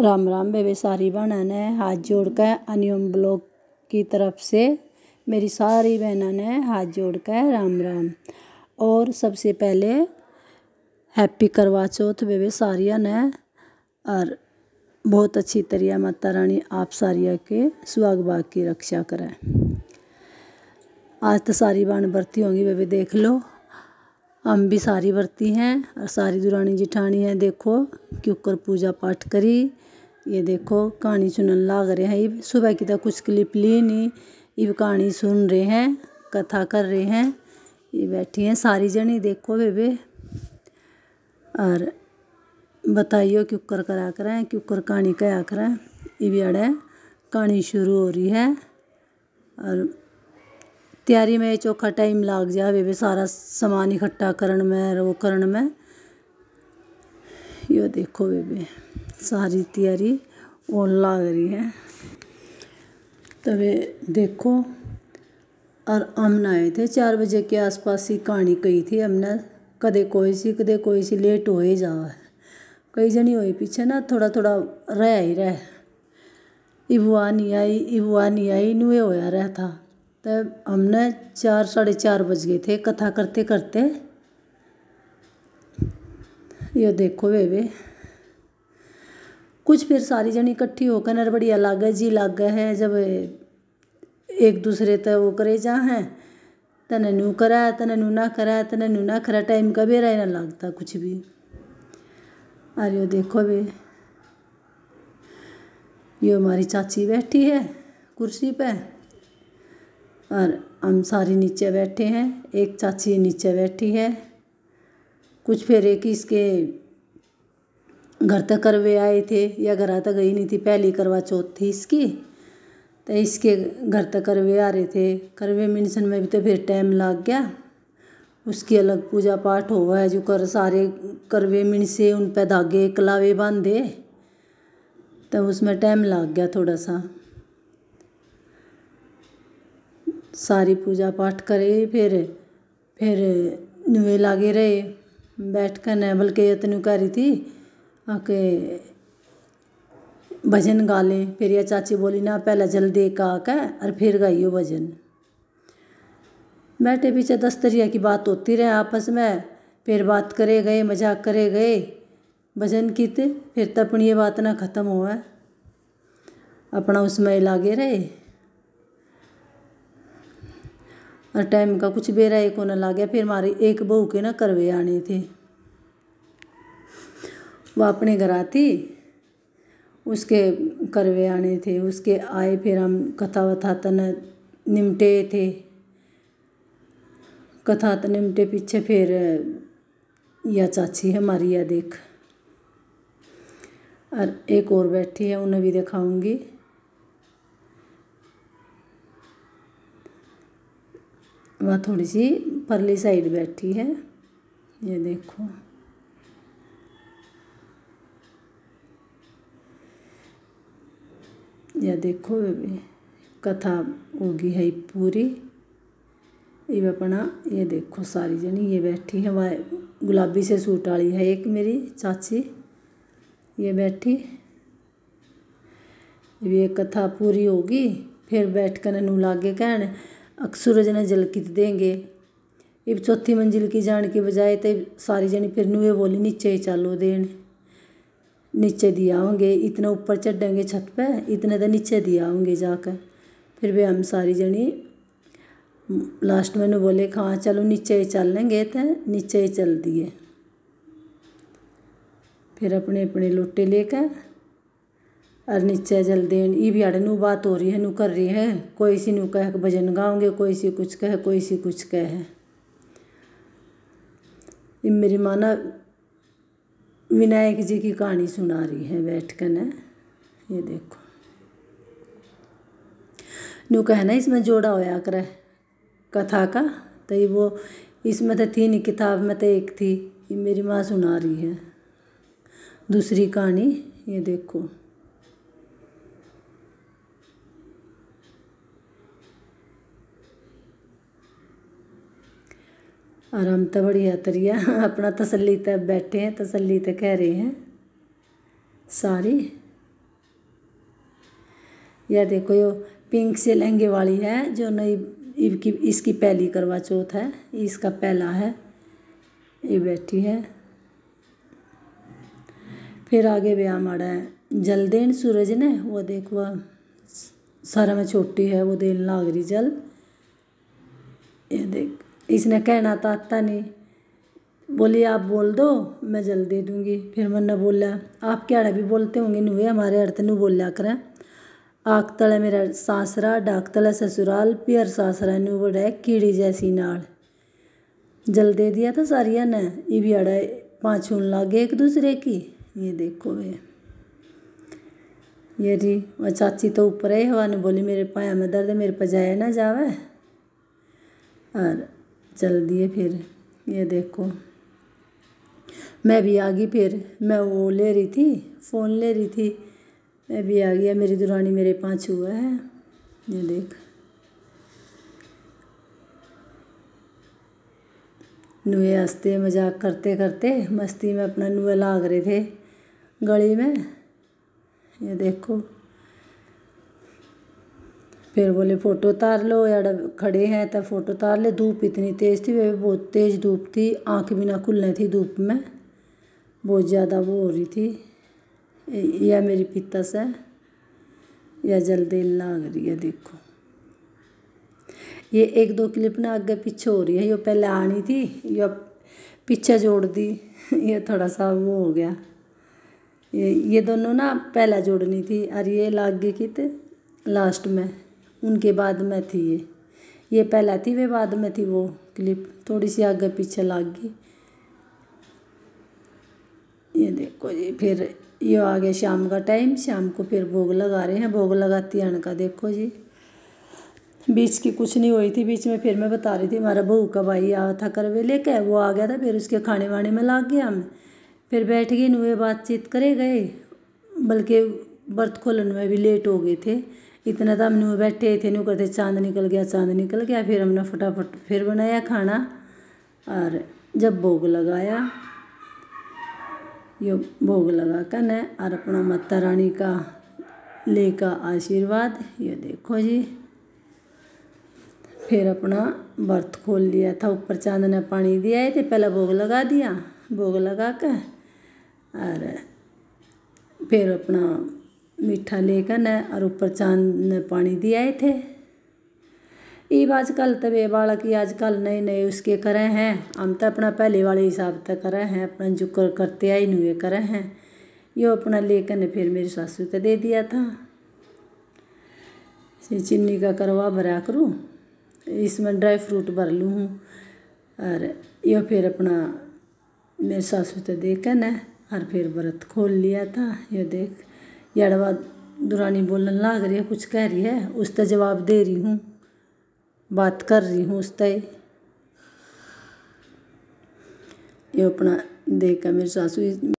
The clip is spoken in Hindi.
राम राम बेबे सारी बहना ने हाथ जोड़ के अनियम ब्लॉक की तरफ से मेरी सारी बहनों ने हाथ जोड़ के राम राम और सबसे पहले हैप्पी करवा चौथ बेबे सारिया ने और बहुत अच्छी तरह माता रानी आप सारिया के सुहाग बाग की रक्षा करें आज तो सारी बहन बरती होंगी बेबे देख लो हम भी सारी बरती हैं और सारी दुरानी जिठानी हैं देखो क्योंकर पूजा पाठ करी ये देखो कहानी सुनने लाग रहे हैं इब सुबह की तो कुछ क्लिप ली नहीं इब कहानी सुन रहे हैं कथा कर रहे हैं ये बैठी हैं सारी जनी देखो बेबे और बताइयो कि कुकर करा करें कि कहानी कया करें इब अड़े कहानी शुरू हो रही है और तैयारी में चोखा टाइम लाग जा बेबे सारा सामान इकट्ठा करण में वो करण में यो देखो बेबे सारी तैयारी होन लग रही है तवे देखो और हमने आए थे चार बजे के आसपास ही कहानी कही थी हमने कदे कोई सी कदे कोई सी लेट हो ही जावा कई जनी हुई पीछे ना थोड़ा थोड़ा रह ही रह इबुआ नहीं आई इबुआ नहीं आई इन होया रहा था तब हमने चार साढ़े चार बज गए थे कथा करते करते ये देखो बेबे कुछ फिर सारी जनी इकट्ठी होकर नरबड़िया लाग जी लागे है जब एक दूसरे तो वो करे जा हैं तने नू करा तने नू ना करा तने नू ना करा टाइम का बेरा ही ना लगता कुछ भी अरे यो देखो बे ये हमारी चाची बैठी है कुर्सी पे और हम सारी नीचे बैठे हैं एक चाची नीचे बैठी है कुछ फिर एक इसके घर तक करवे आए थे या घर तक गई नहीं थी पहली करवा चौथ थी इसकी तो इसके घर तक करवे आ रहे थे करवे मिनसन में भी तो फिर टाइम लग गया उसकी अलग पूजा पाठ हुआ है जो कर सारे करवे मिनसे उन पर धागे कलावे बांधे तो उसमें टाइम लग गया थोड़ा सा सारी पूजा पाठ करे फिर फिर नुए लागे रहे बैठ कर न बल्कि कर करी थी के भजन गा लें फिर या चाची बोली ना पहले जल्दी का कह और फिर गाइयो भजन बैठे पीछे दस्तरिया की बात होती रहे आपस में फिर बात करे गए मजाक करे गए भजन कीते फिर तो अपनी ये बात ना ख़त्म हुआ अपना उसमें लागे रहे और टाइम का कुछ बेरा एक होने लग गया फिर मारी एक बहू के ना करवे आने थे वह अपने घर आती उसके करवे आने थे उसके आए फिर हम कथा वथा तन निमटे थे कथा तन निमटे पीछे फिर यह चाची है हमारी यह देख और एक और बैठी है उन्हें भी दिखाऊंगी वह थोड़ी सी परली साइड बैठी है ये देखो यह देखो कथा होगी है पूरी ये अपना ये देखो सारी जनी ये बैठी है वहाँ गुलाबी से सूट वाली है एक मेरी चाची ये बैठी ये कथा पूरी होगी फिर बैठ कर नू लागे कह अक्सूरज ने जलकित देंगे ये चौथी मंजिल की जान के बजाय तो सारी जनी फिर नूए बोली नीचे ही चालो देने नीचे दिया होंगे इतना ऊपर चढ़ेंगे छत पे इतने तो नीचे दिया होंगे जाकर फिर भी हम सारी जनी लास्ट में ने बोले हाँ चलो नीचे ही चल लेंगे तो नीचे ही चल दिए फिर अपने अपने लोटे लेकर और नीचे जल देन ये भी आड़े नू बात हो रही है नू कर रही है कोई सी नू कह भजन गाओगे कोई सी कुछ कहे कोई सी कुछ कहे मेरी माना विनायक जी की कहानी सुना रही है बैठ कर न ये देखो नू कहना इसमें जोड़ा होया करे कथा का तो ये वो इसमें तो तीन किताब में तो एक थी ये मेरी माँ सुना रही है दूसरी कहानी ये देखो आराम तो बढ़िया तरिया अपना तसली तब बैठे हैं तसली तो कह रहे हैं सारी यह देखो यो पिंक से लहंगे वाली है जो नई इसकी इसकी पहली करवा चौथ है इसका पहला है ये बैठी है फिर आगे ब्याह माड़ा है जल देन सूरज ने वो देख वह सारा में छोटी है वो देन लाग रही जल ये देख इसने कहना तो नहीं बोली आप बोल दो मैं जल दे दूँगी फिर मैंने बोला आप क्या भी बोलते होंगे नुहे हमारे अर्थ नु बोलिया करें आग तले मेरा सासरा डाक तले ससुराल पियर सासरा नु बड़े कीड़ी जैसी नाल जल दे दिया था सारिया ने ये भी अड़े पाँच छून लागे एक दूसरे की ये देखो वे ये जी और चाची तो ऊपर है हवा ने बोली मेरे पाया में दर्द मेरे पर जाया ना जावा और चल दिए फिर ये देखो मैं भी आ गई फिर मैं वो ले रही थी फ़ोन ले रही थी मैं भी आ गया मेरी दुरानी मेरे पाँच हुआ है ये देख नुए हंसते मजाक करते करते मस्ती में अपना नुए लाग रहे थे गली में ये देखो फिर बोले फ़ोटो उतार लो या खड़े हैं तब तो फ़ोटो उतार ले धूप इतनी तेज़ थी वह बहुत तेज़ धूप थी आँख भी ना खुलने थी धूप में बहुत ज़्यादा वो हो रही थी यह मेरी पिता है यह जल्दी लाग रही है देखो ये एक दो क्लिप ना आगे पीछे हो रही है ये पहले आनी थी यो पीछे जोड़ दी ये थोड़ा सा वो हो गया ये ये दोनों ना पहला जोड़नी थी और ये लाग गई कित लास्ट में उनके बाद में थी ये ये पहले थी वे बाद में थी वो क्लिप थोड़ी सी आगे पीछे लाग गई ये देखो जी फिर ये आ गया शाम का टाइम शाम को फिर भोग लगा रहे हैं भोग लगाती है का देखो जी बीच की कुछ नहीं हुई थी बीच में फिर मैं बता रही थी हमारा बहू का भाई आया था करवे लेके वो आ गया था फिर उसके खाने वाने में लाग गया हम फिर बैठ गए नुए बातचीत करे गए बल्कि बर्थ खोलन में भी लेट हो गए थे इतना तो हम बैठे थे नू करते चांद निकल गया चांद निकल गया फिर हमने फटाफट फिर बनाया खाना और जब भोग लगाया यो भोग लगा कर न और अपना माता रानी का लेका आशीर्वाद ये देखो जी फिर अपना बर्थ खोल लिया था ऊपर चांद ने पानी दिया है तो पहला भोग लगा दिया भोग लगा कर और फिर अपना मीठा लेकर न और ऊपर चाँद ने पानी आए थे इब आजकल तो वे बालक ही आजकल नए नए उसके करे हैं हम तो अपना पहले वाले हिसाब से तो करे हैं अपना जो करते आए नुए करे हैं यो अपना लेकर ने फिर मेरी सासू को तो दे दिया था चीनी का करवा भरा करूँ इसमें ड्राई फ्रूट भर लूँ हूँ और यो फिर अपना मेरे सासू तो देखा न और फिर व्रत खोल लिया था यो देख याडवा दुरानी बोलन लाग रही है कुछ कह रही है उसका जवाब दे रही हूँ बात कर रही हूँ उसका ये अपना देख मेरी सासू